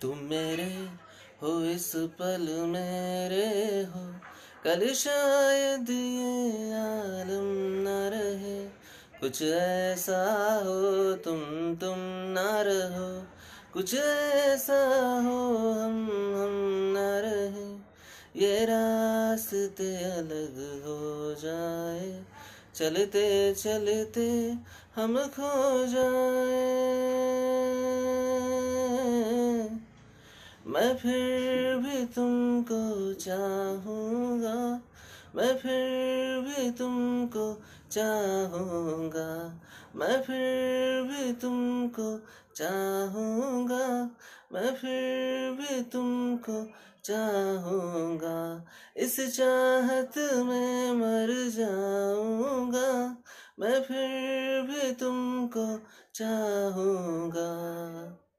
तुम मेरे हो इस पल मेरे हो कल शायद ये आलम न रहे कुछ ऐसा हो तुम तुम न रहो कुछ ऐसा हो हम हम न रहे ये रास्ते अलग हो जाए चलते चलते हम खो जाए मैं फिर भी तुमको चाहूँगा मैं फिर भी तुमको चाहूँगा मैं फिर भी तुमको चाहूँगा मैं फिर भी तुमको चाहूँगा इस चाहत में मर जाऊँगा मैं फिर भी तुमको चाहूँगा